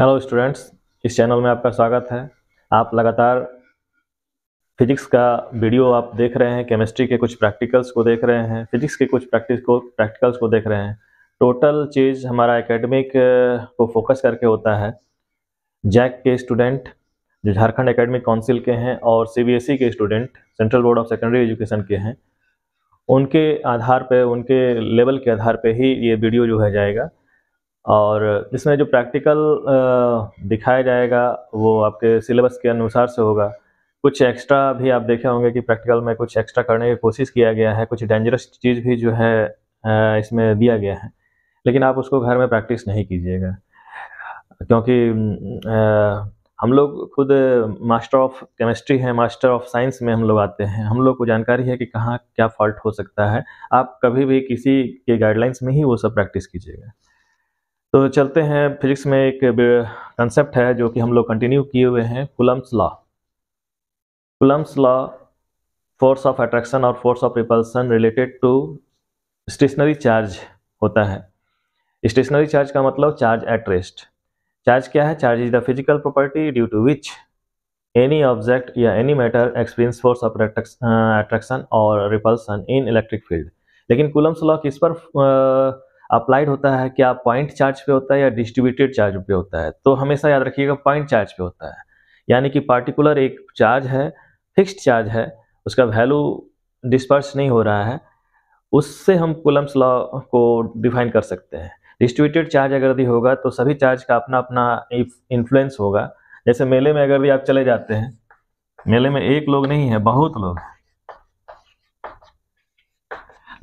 hello students इस channel में आपका स्वागत है आप लगातार फिजिक्स का वीडियो आप देख रहे हैं केमिस्ट्री के कुछ प्रैक्टिकल्स को देख रहे हैं फिजिक्स के कुछ प्रैक्टिस को प्रैक्टिकल्स को देख रहे हैं टोटल चीज़ हमारा एकेडमिक को फोकस करके होता है जैक के स्टूडेंट जो झारखंड एकेडमिक काउंसिल के हैं और सी e के student central board of secondary education के हैं उनके आधार पर उनके लेवल के आधार पर ही ये वीडियो जो है जाएगा और इसमें जो प्रैक्टिकल दिखाया जाएगा वो आपके सिलेबस के अनुसार से होगा कुछ एक्स्ट्रा भी आप देखे होंगे कि प्रैक्टिकल में कुछ एक्स्ट्रा करने की कोशिश किया गया है कुछ डेंजरस चीज़ भी जो है इसमें दिया गया है लेकिन आप उसको घर में प्रैक्टिस नहीं कीजिएगा क्योंकि हम लोग खुद मास्टर ऑफ केमिस्ट्री हैं मास्टर ऑफ साइंस में हम लोग आते हैं हम लोग को जानकारी है कि कहाँ क्या फॉल्ट हो सकता है आप कभी भी किसी के गाइडलाइंस में ही वो सब प्रैक्टिस कीजिएगा तो चलते हैं फिजिक्स में एक कंसेप्ट है जो कि हम लोग कंटिन्यू किए हुए हैं Coulomb's law Coulomb's law force of attraction और force of repulsion related to stationary charge होता है स्टेशनरी चार्ज का मतलब चार्ज एट रेस्ट चार्ज क्या है charge is the physical property due to which any object या any matter experience force of attraction और repulsion in electric field लेकिन Coulomb's law किस पर uh, अप्लाइड होता है क्या पॉइंट चार्ज पे होता है या डिस्ट्रीब्यूटेड चार्ज पे होता है तो हमेशा याद रखिएगा पॉइंट चार्ज पे होता है यानी कि पार्टिकुलर एक चार्ज है फिक्स्ड चार्ज है उसका वैल्यू डिस्पर्स नहीं हो रहा है उससे हम कुलम्स लॉ को डिफाइन कर सकते हैं डिस्ट्रीब्यूटेड चार्ज अगर भी होगा तो सभी चार्ज का अपना अपना इन्फ्लुएंस होगा जैसे मेले में अगर भी आप चले जाते हैं मेले में एक लोग नहीं है बहुत लोग हैं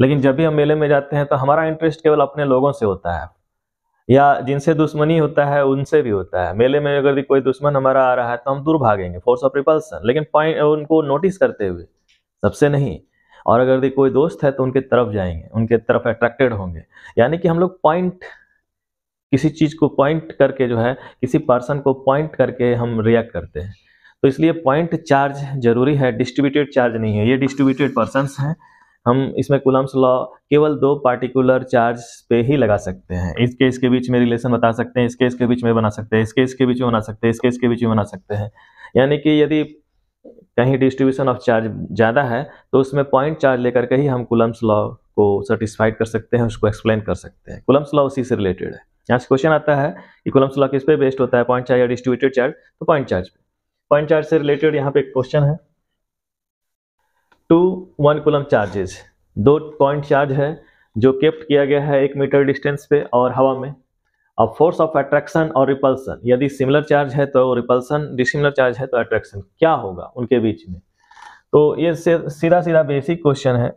लेकिन जब भी हम मेले में जाते हैं तो हमारा इंटरेस्ट केवल अपने लोगों से होता है या जिनसे दुश्मनी होता है उनसे भी होता है मेले में अगर कोई दुश्मन हमारा आ रहा है तो हम दूर भागेंगे फोर्स ऑफ रिपल्सन लेकिन पॉइंट उनको नोटिस करते हुए सबसे नहीं और अगर कोई दोस्त है तो उनके तरफ जाएंगे उनके तरफ अट्रैक्टेड होंगे यानी कि हम लोग पॉइंट किसी चीज़ को पॉइंट करके जो है किसी पर्सन को पॉइंट करके हम रिएक्ट करते हैं तो इसलिए पॉइंट चार्ज जरूरी है डिस्ट्रीब्यूटेड चार्ज नहीं है ये डिस्ट्रीब्यूटेड पर्सन हैं हम इसमें कुलम्स लॉ केवल दो पार्टिकुलर चार्ज पे ही लगा सकते हैं इस केस के बीच में रिलेशन बता सकते हैं इस केस के बीच में बना सकते हैं इस केस के बीच में बना सकते हैं इस केस के बीच में बना सकते हैं यानी कि यदि कहीं डिस्ट्रीब्यूशन ऑफ चार्ज ज़्यादा है तो उसमें पॉइंट चार्ज लेकर के ही हम कुलम्स लॉ को सेटिस्फाइड कर सकते हैं उसको एक्सप्लेन कर सकते हैं कुलम्स लॉ उसी से रिलेटेड है यहाँ से क्वेश्चन आता है कि कुलम्स लॉ किस पे बेस्ड होता है पॉइंट चार्ज या डिस्ट्रीब्यूटेड चार्ज तो पॉइंट चार्ज पे पॉइंट चार्ज से रिलेटेड यहाँ पे एक क्वेश्चन है टू वन कुलम चार्जेज दो पॉइंट चार्ज है जो केप्ट किया गया है एक मीटर डिस्टेंस पे और हवा में अब फोर्स ऑफ अट्रैक्शन और रिपल्सन यदि सिमिलर चार्ज है तो रिपल्सन डिसिमिलर चार्ज है तो अट्रैक्शन क्या होगा उनके बीच में तो ये सीधा सीधा बेसिक क्वेश्चन है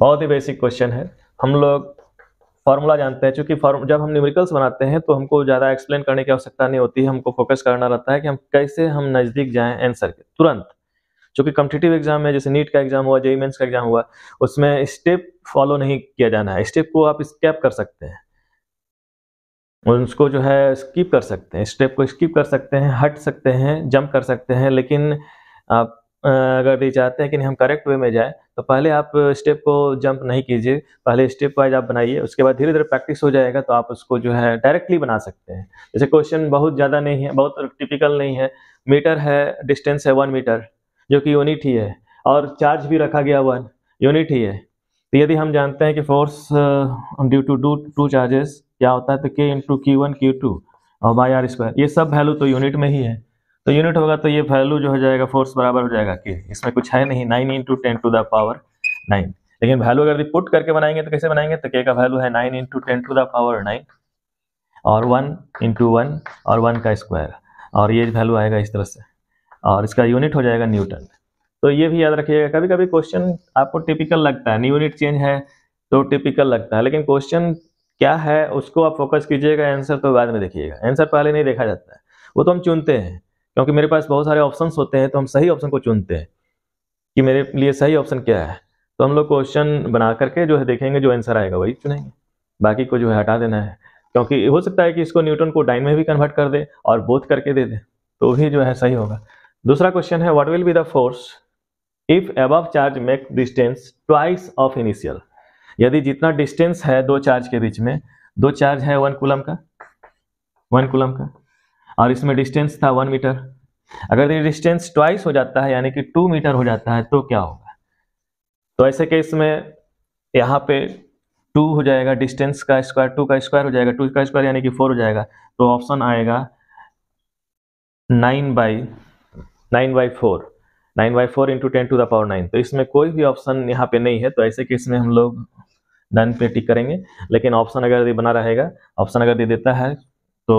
बहुत ही बेसिक क्वेश्चन है हम लोग फार्मूला जानते हैं क्योंकि जब हम न्यूमेरिकल्स बनाते हैं तो हमको ज़्यादा एक्सप्लेन करने की आवश्यकता नहीं होती है हमको फोकस करना रहता है कि हम कैसे हम नज़दीक जाएँ आंसर के तुरंत क्योंकि कम्पिटेटिव एग्जाम है जैसे नीट का एग्जाम हुआ जेई मेन्स e e का एग्जाम हुआ उसमें स्टेप फॉलो नहीं किया जाना है स्टेप को आप स्कैप कर सकते हैं उसको जो है स्किप कर सकते हैं स्टेप को स्किप कर सकते हैं हट सकते हैं जंप कर सकते हैं लेकिन आप अगर ये चाहते हैं कि नहीं हम करेक्ट वे में जाए तो पहले आप स्टेप को जंप नहीं कीजिए पहले स्टेप वाइज आप बनाइए उसके बाद धीरे धीरे प्रैक्टिस हो जाएगा तो आप उसको जो है डायरेक्टली बना सकते हैं जैसे क्वेश्चन बहुत ज़्यादा नहीं है बहुत टिपिकल नहीं है मीटर है डिस्टेंस है वन मीटर जो कि यूनिट ही है और चार्ज भी रखा गया वन यूनिट ही है तो यदि हम जानते हैं कि force due to do two charges क्या होता है तो K into q one q two और बाई आर स्क्वायर ये सब वैल्यू तो यूनिट में ही है तो यूनिट होगा तो ये वैल्यू जो हो जाएगा फोर्स बराबर हो जाएगा कि इसमें कुछ है नहीं nine into ten to the power nine लेकिन वैल्यू अगर पुट करके बनाएंगे तो कैसे बनाएंगे तो के का वैल्यू है nine into ten to the power nine और वन इंटू वन और वन का स्क्वायर और ये वैल्यू आएगा इस तरह से और इसका यूनिट हो जाएगा न्यूटन तो ये भी याद रखिएगा कभी कभी क्वेश्चन आपको टिपिकल लगता है यूनिट चेंज है तो टिपिकल लगता है लेकिन क्वेश्चन क्या है उसको आप फोकस कीजिएगा आंसर तो बाद में देखिएगा आंसर पहले नहीं देखा जाता है वो तो हम चुनते हैं क्योंकि मेरे पास बहुत सारे ऑप्शन होते हैं तो हम सही ऑप्शन को चुनते हैं कि मेरे लिए सही ऑप्शन क्या है तो हम लोग क्वेश्चन बना करके जो है देखेंगे जो आंसर आएगा वही चुनेंगे बाकी को जो है हटा देना है क्योंकि हो सकता है कि इसको न्यूटन को डाइन में भी कन्वर्ट कर दे और बोथ करके दे दे तो भी जो है सही होगा दूसरा क्वेश्चन है what will be the force if एब charge make distance twice of initial यदि जितना डिस्टेंस है दो चार्ज के बीच में दो चार्ज है वन कुलम का वन कुलम का और इसमें डिस्टेंस था वन मीटर अगर ये डिस्टेंस ट्वाइस हो जाता है यानी कि टू मीटर हो जाता है तो क्या होगा तो ऐसे केस में यहाँ पे टू हो जाएगा डिस्टेंस का स्क्वायर टू का स्क्वायर हो जाएगा टू का स्क्वायर यानी कि फोर हो जाएगा तो ऑप्शन आएगा nine by nine by four nine by four into ten to the power nine तो इसमें कोई भी ऑप्शन यहाँ पे नहीं है तो ऐसे केस में हम लोग डन पे टिक करेंगे लेकिन ऑप्शन अगर ये बना रहेगा ऑप्शन अगर दे देता है तो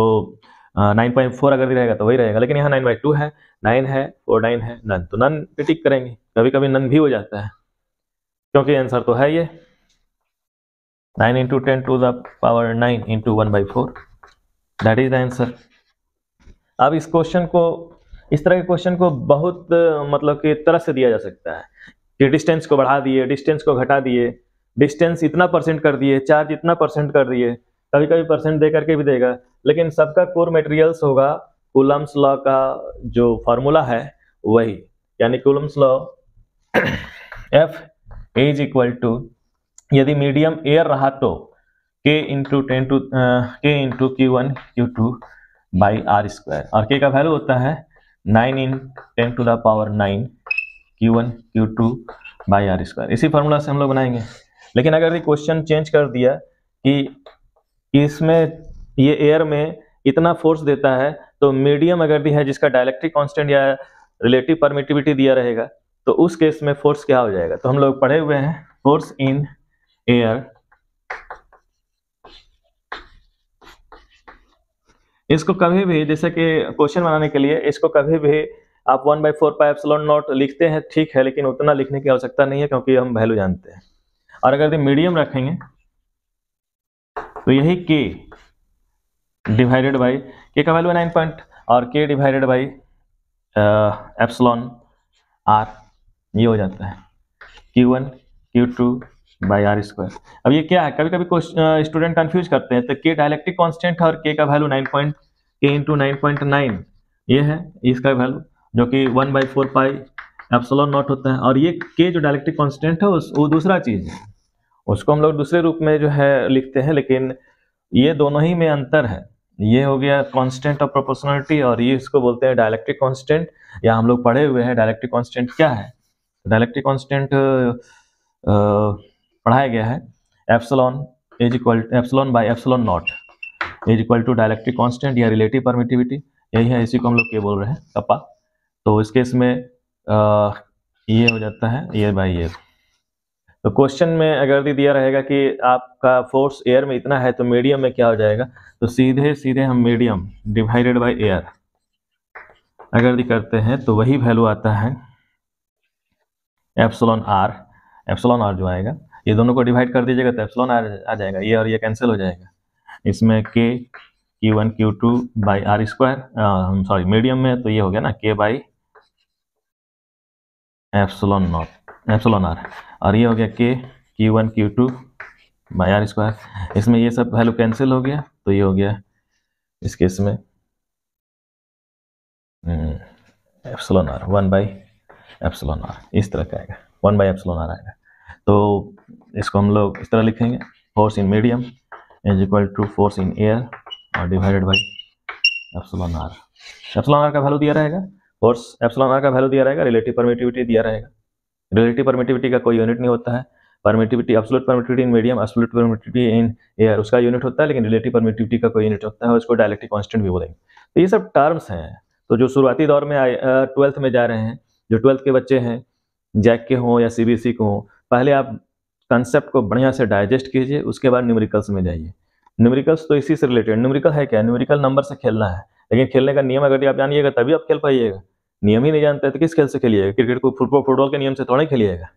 नाइन पॉइंट फोर अगर रहेगा तो वही रहेगा लेकिन यहाँ नाइन बाई टू है नाइन है फोर नाइन है नन तो नन पे टिक करेंगे कभी कभी नन भी हो जाता है क्योंकि आंसर तो है ये nine into ten to the power nine into one by four that is the answer अब इस क्वेश्चन को इस तरह के क्वेश्चन को बहुत मतलब कि तरह से दिया जा सकता है कि डिस्टेंस को बढ़ा दिए डिस्टेंस को घटा दिए डिस्टेंस इतना परसेंट कर दिए चार्ज इतना परसेंट कर दिए कभी कभी परसेंट दे करके भी देगा लेकिन सबका कोर मटेरियल्स होगा कुलम्स लॉ का जो फॉर्मूला है वही यानी Coulomb's law F is equal to यदि मीडियम एयर रहा तो K into ten to K into q one q two by r square और के का वैल्यू होता है nine in ten to the power nine q one q two by r square इसी formula से हम लोग बनाएंगे लेकिन अगर ये क्वेश्चन चेंज कर दिया कि इसमें ये एयर में इतना फोर्स देता है तो मीडियम अगर दिया है जिसका डायलैक्ट्रिक कांस्टेंट या रिलेटिव परमिटिविटी दिया रहेगा तो उस केस में फोर्स क्या हो जाएगा तो हम लोग पढ़े हुए हैं फोर्स इन एयर इसको कभी भी जैसे कि क्वेश्चन बनाने के लिए इसको कभी भी आप one by four pi epsilon naught लिखते हैं ठीक है लेकिन उतना लिखने की आवश्यकता नहीं है क्योंकि हम वैल्यू जानते हैं और अगर मीडियम रखेंगे तो यही के डिवाइडेड बाई के का वैल्यू है नाइन पॉइंट और के डिवाइडेड बाई एप्सलॉन आर ये हो जाता है q one q two by r square अब ये क्या है कभी कभी स्टूडेंट कन्फ्यूज करते हैं तो के डायलेक्ट्रिक कॉन्स्टेंट है और के का value nine point K into nine point nine ये है इसका वैल्यू जो कि one by four pi epsilon naught होता है और ये के जो डायलेक्ट्रिक कॉन्स्टेंट है उस, वो दूसरा चीज़ है उसको हम लोग दूसरे रूप में जो है लिखते हैं लेकिन ये दोनों ही में अंतर है ये हो गया कांस्टेंट ऑफ प्रोपोर्शनलिटी और ये इसको बोलते हैं डायलेक्ट्रिक कांस्टेंट या हम लोग पढ़े हुए हैं डायलेक्ट्रिक कांस्टेंट क्या है डायलेक्ट्रिक कांस्टेंट पढ़ाया गया है epsilon is equal epsilon by epsilon naught is equal to dielectric constant या रिलेटिव परमिटिविटी यही है इसी को हम लोग क्या बोल रहे हैं कपा तो इस केस में आ, ये हो जाता है ये बाई ये तो क्वेश्चन में अगर भी दिया रहेगा कि आपका फोर्स एयर में इतना है तो मीडियम में क्या हो जाएगा तो सीधे सीधे हम मीडियम डिवाइडेड बाय एयर अगर करते हैं तो वही वैल्यू आता है एप्सलॉन आर एप्सलॉन आर जो आएगा ये दोनों को डिवाइड कर दीजिएगा तो एप्सलॉन आर आ जाएगा ये और ये कैंसिल हो जाएगा इसमें K q one q two by r square sorry medium में तो ये हो गया ना K by epsilon naught epsilon r और ये हो गया K q one q two by r square इसमें ये सब वैल्यू कैंसिल हो गया तो ये हो गया इस केस में hmm, epsilon r one by epsilon r इस तरह का आएगा वन बाई एप्सोलॉन आर आएगा तो इसको हम लोग इस तरह लिखेंगे force in medium is equal to force in air और divided by epsilon r epsilon r का वैल्यू दिया रहेगा फोर्स एप्सोलॉन आर का वैल्यू दिया रहेगा रिलेटिव परमिटिविटी दिया रहेगा रिलेटिव परमिटिविटी का कोई यूनिट नहीं होता है permittivity absolute permittivity in medium absolute permittivity in air उसका यूनिट होता है लेकिन रिलेटिव परमिटिविटी का कोई यूनिट होता है उसको डायलेक्टिक कॉन्स्टेंट भी बोलेंगे तो ये सब टर्म्स हैं तो जो शुरुआती दौर में ट्वेल्थ में जा रहे हैं जो ट्वेल्थ के बच्चे हैं जैक के हों या सी के हों पहले आप कंसेप्ट को बढ़िया से डाइजेस्ट कीजिए उसके बाद न्यूमेरिकल्स में जाइए न्यूमेरिकल्स तो इसी से रिलेटेड न्यूमेरिकल है क्या न्यूमेरिकल नंबर से खेलना है लेकिन खेलने का नियम अगर आप जानिएगा तभी आप खेल पाइएगा नियम ही नहीं जानता है तो किस खेल से खेलिएगा क्रिकेट को फुटबॉल फुटबॉल के नियम से थोड़ा ही खेलिएगा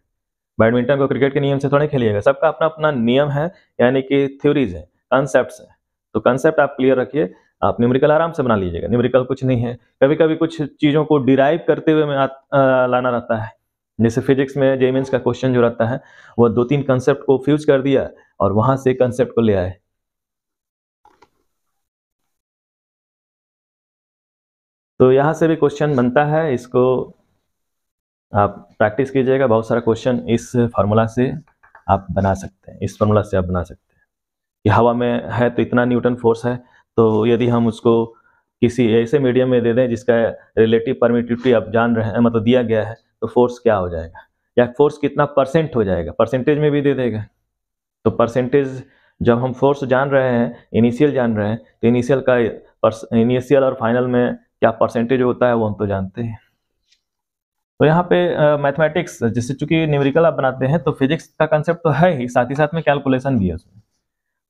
बैडमिंटन को क्रिकेट के नियम से थोड़ा ही खेलिएगा सबका अपना अपना नियम है यानी कि थ्योरीज है कॉन्सेप्ट है तो कॉन्सेप्ट आप क्लियर रखिए आप न्यूमरिकल आराम से बना लीजिएगा न्यूमरिकल कुछ नहीं है कभी कभी कुछ चीज़ों को डिराइव करते हुए लाना रहता है जैसे फिजिक्स में जेमेंस का क्वेश्चन जो रहता है वह दो तीन कंसेप्ट को फ्यूज कर दिया और वहाँ से कंसेप्ट को ले आए तो यहाँ से भी क्वेश्चन बनता है इसको आप प्रैक्टिस कीजिएगा बहुत सारा क्वेश्चन इस फार्मूला से आप बना सकते हैं इस फार्मूला से आप बना सकते हैं कि हवा में है तो इतना न्यूटन फोर्स है तो यदि हम उसको किसी ऐसे मीडियम में दे दें जिसका रिलेटिव परमिटिविटी आप जान रहे हैं मतलब दिया गया है तो फोर्स क्या हो जाएगा या फोर्स कितना परसेंट हो जाएगा परसेंटेज में भी दे देगा तो परसेंटेज जब हम फोर्स जान रहे हैं इनिशियल जान रहे हैं तो इनिशियल का इनिशियल और फाइनल में क्या परसेंटेज होता है वो हम तो जानते हैं तो यहाँ पे मैथमेटिक्स uh, जिससे चूंकि न्यूमेरिकल आप बनाते हैं तो फिजिक्स का कंसेप्ट तो है ही साथ ही साथ में कैलकुलेशन भी है उसमें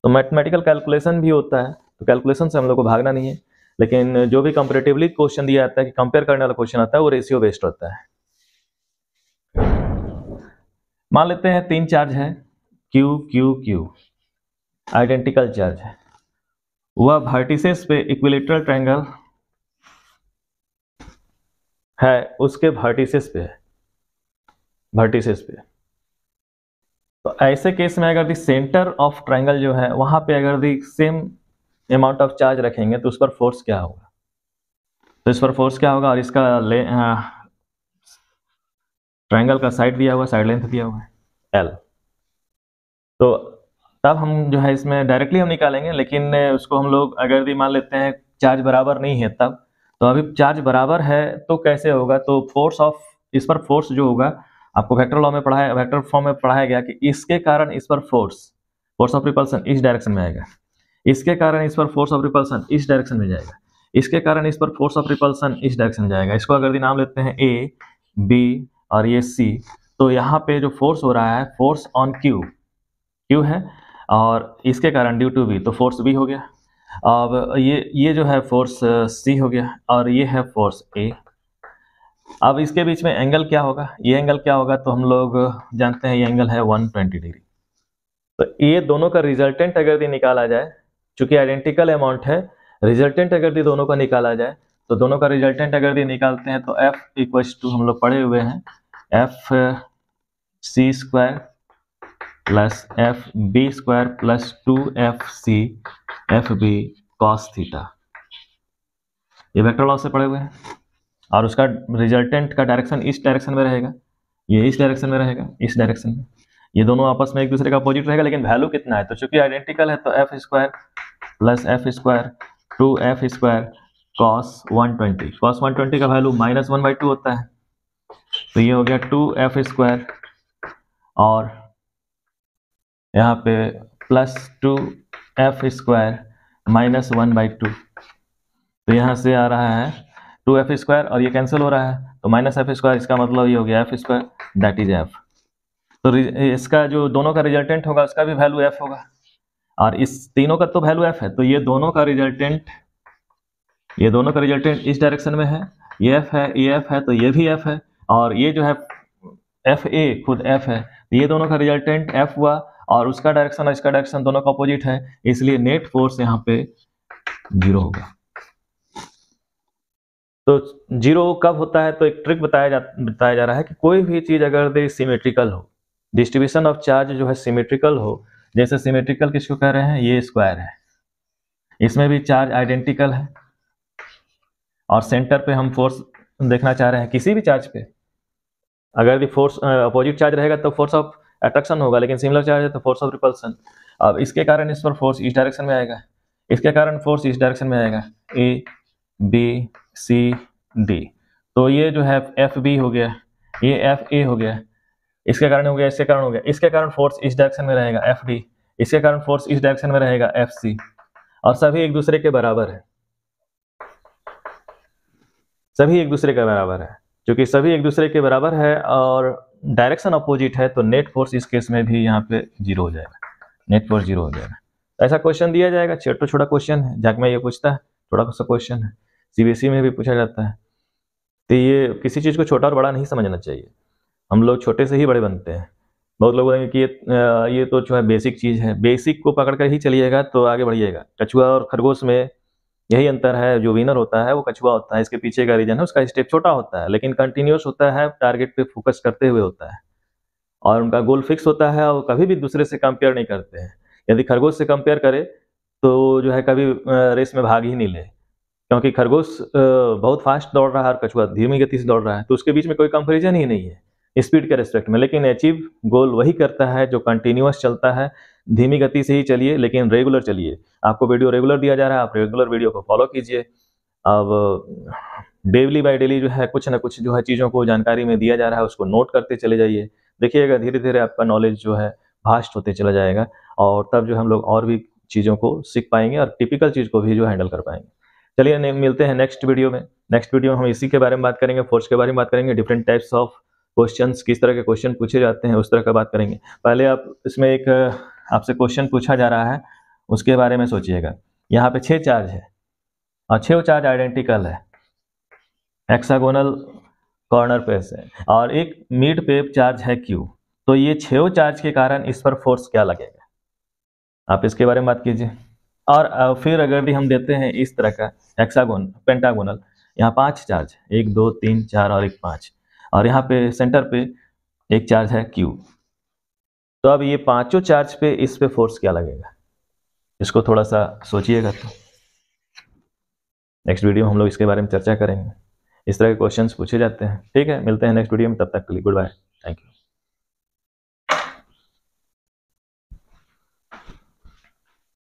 तो मैथमेटिकल कैलकुलेशन भी होता है तो कैलकुलेशन से हम लोग को भागना नहीं है लेकिन जो भी कंपेरेटिवली क्वेश्चन दिया जाता है कि कंपेयर करने वाला क्वेश्चन आता है वो रेशियो बेस्ड होता है मान लेते हैं तीन चार्ज है Q Q Q identical charge है वह भर्टिसेस पे इक्विलेटरल ट्रायंगल है उसके वर्टिसेस पे है वर्टिसेस पे तो ऐसे केस में अगर दी सेंटर ऑफ ट्राइंगल जो है वहां पे अगर the same amount of charge रखेंगे तो उस पर फोर्स क्या होगा तो इस पर फोर्स क्या होगा और इसका ले ट्राइंगल का साइड दिया हुआ साइड लेंथ दिया हुआ है एल तो तब हम जो है इसमें डायरेक्टली हम निकालेंगे लेकिन उसको हम लोग अगर भी मान लेते हैं चार्ज बराबर नहीं है तब तो अभी चार्ज बराबर है तो कैसे होगा तो फोर्स ऑफ इस पर फोर्स जो होगा आपको वेक्टर लॉ में पढ़ाया वेक्टर फॉर्म में पढ़ाया गया कि इसके कारण इस पर फोर्स फोर्स ऑफ रिपल्सन इस डायरेक्शन में आएगा इसके कारण इस पर फोर्स ऑफ रिपल्सन इस डायरेक्शन में जाएगा इसके कारण इस पर फोर्स ऑफ रिपल्सन इस डायरेक्शन में जाएगा इसको अगर नाम लेते हैं ए बी और ये सी तो यहाँ पे जो फोर्स हो रहा है फोर्स ऑन क्यू क्यू है और इसके कारण ड्यू टू बी तो फोर्स बी हो गया अब ये ये जो है फोर्स सी uh, हो गया और ये है फोर्स ए अब इसके बीच में एंगल क्या होगा ये एंगल क्या होगा तो हम लोग जानते हैं ये एंगल है 120 डिग्री तो ये दोनों का रिजल्टेंट अगर दी निकाला जाए चूंकि आइडेंटिकल अमाउंट है रिजल्टेंट अगर दी दोनों का निकाला जाए तो दोनों का रिजल्टेंट अगर दी निकालते हैं तो एफ इक्वल टू हम लोग पढ़े हुए हैं F C square plus F B square plus two F C F B cos theta ये वेक्टर लॉस से पड़े हुए हैं और उसका रिजल्टेंट का डायरेक्शन इस डायरेक्शन में रहेगा ये इस डायरेक्शन में रहेगा इस डायरेक्शन में ये दोनों आपस में एक दूसरे का अपोजिट रहेगा लेकिन वैल्यू कितना है तो चूंकि आइडेंटिकल है तो F square plus F square two F square cos one twenty cos one twenty का value minus one by two होता है तो ये हो गया टू एफ स्क्वायर और यहाँ पे plus two F square minus one by two तो यहाँ से आ रहा है टू एफ स्क्वायर और ये कैंसिल हो रहा है तो माइनस एफ स्क्वायर इसका मतलब ये हो गया F square that is F तो इसका जो दोनों का रिजल्टेंट होगा उसका भी वैल्यू एफ होगा और इस तीनों का तो वैल्यू एफ है तो ये दोनों का रिजल्टेंट ये दोनों का रिजल्टेंट इस डायरेक्शन में है ये एफ है ये एफ है तो ये भी एफ है और ये जो है एफ ए खुद एफ है तो ये दोनों का रिजल्टेंट एफ हुआ और उसका डायरेक्शन और इसका डायरेक्शन दोनों का अपोजिट है इसलिए नेट फोर्स यहाँ पे जीरो होगा तो जीरो कब होता है तो एक ट्रिक बताया जा बताया जा रहा है कि कोई भी चीज अगर दे सिमेट्रिकल हो डिस्ट्रीब्यूशन ऑफ चार्ज जो है सिमेट्रिकल हो जैसे सिमेट्रिकल किसको कह रहे हैं ये स्क्वायर है इसमें भी चार्ज आइडेंटिकल है और सेंटर पे हम फोर्स देखना चाह रहे हैं किसी भी चार्ज पे अगर भी फोर्स अपोजिट चार्ज रहेगा तो फोर्स ऑफ अट्रैक्शन होगा लेकिन सिमिलर चार्ज है तो फोर्स ऑफ रिपल्सन अब इसके कारण इस पर फोर्स इस डायरेक्शन में आएगा इसके कारण फोर्स इस डायरेक्शन में आएगा ए बी सी डी तो ये जो है एफ बी हो गया ये एफ ए हो गया इसके कारण हो गया इसके कारण हो गया इसके कारण फोर्स इस डायरेक्शन में रहेगा एफ डी इसके कारण फोर्स इस डायरेक्शन में रहेगा एफ सी और सभी एक दूसरे के बराबर है सभी एक दूसरे के बराबर है जो कि सभी एक दूसरे के बराबर है और डायरेक्शन अपोजिट है तो नेट फोर्स इस केस में भी यहाँ पे जीरो हो जाएगा नेट फोर्स जीरो हो जाएगा तो ऐसा क्वेश्चन दिया जाएगा छोटा तो छोटा क्वेश्चन है जहाँ में ये पूछता है छोटा सा क्वेश्चन है सी e में भी पूछा जाता है तो ये किसी चीज़ को छोटा और बड़ा नहीं समझना चाहिए हम लोग छोटे से ही बड़े बनते हैं बहुत लोग बोलेंगे कि ये ये तो जो है बेसिक चीज़ है बेसिक को पकड़ कर ही चलिएगा तो आगे बढ़िएगा कछुआ और खरगोश में यही अंतर है जो विनर होता है वो कछुआ होता है इसके पीछे का रीजन है उसका स्टेप छोटा होता है लेकिन कंटिन्यूस होता है टारगेट पे फोकस करते हुए होता है और उनका गोल फिक्स होता है और कभी भी दूसरे से कंपेयर नहीं करते हैं यदि खरगोश से कंपेयर करे तो जो है कभी रेस में भाग ही नहीं ले क्योंकि खरगोश बहुत फास्ट दौड़ रहा है और कछुआ धीमी गति से दौड़ रहा है तो उसके बीच में कोई कंपेरिजन ही नहीं है स्पीड के रेस्पेक्ट में लेकिन अचीव गोल वही करता है जो कंटिन्यूस चलता है धीमी गति से ही चलिए लेकिन रेगुलर चलिए आपको वीडियो रेगुलर दिया जा रहा है आप रेगुलर वीडियो को फॉलो कीजिए अब डेली बाय डेली जो है कुछ ना कुछ जो है चीज़ों को जानकारी में दिया जा रहा है उसको नोट करते चले जाइए देखिएगा धीरे धीरे आपका नॉलेज जो है भास्ट होते चला जाएगा और तब जो हम लोग और भी चीज़ों को सीख पाएंगे और टिपिकल चीज़ को भी जो हैंडल कर पाएंगे चलिए मिलते हैं नेक्स्ट वीडियो में नेक्स्ट वीडियो में हम इसी के बारे में बात करेंगे फोर्स के बारे में बात करेंगे डिफरेंट टाइप्स ऑफ क्वेश्चंस किस तरह के क्वेश्चन पूछे जाते हैं उस तरह का बात करेंगे पहले आप इसमें एक आपसे क्वेश्चन पूछा जा रहा है उसके बारे में सोचिएगा यहाँ पे छः चार्ज है और छः चार्ज आइडेंटिकल है एक्सागोनल कॉर्नर पे से और एक मिड पे चार्ज है क्यू तो ये छः चार्ज के कारण इस पर फोर्स क्या लगेगा आप इसके बारे में बात कीजिए और फिर अगर भी हम देते हैं इस तरह का एक्सागोन पेंटागोनल यहाँ पांच चार्ज एक दो तीन चार और एक पाँच और यहाँ पे सेंटर पे एक चार्ज है क्यू तो अब ये पांचों चार्ज पे इस पे फोर्स क्या लगेगा इसको थोड़ा सा सोचिएगा तो नेक्स्ट वीडियो में हम लोग इसके बारे में चर्चा करेंगे इस तरह के क्वेश्चन पूछे जाते हैं ठीक है मिलते हैं नेक्स्ट वीडियो में तब तक के लिए गुड बाय थैंक यू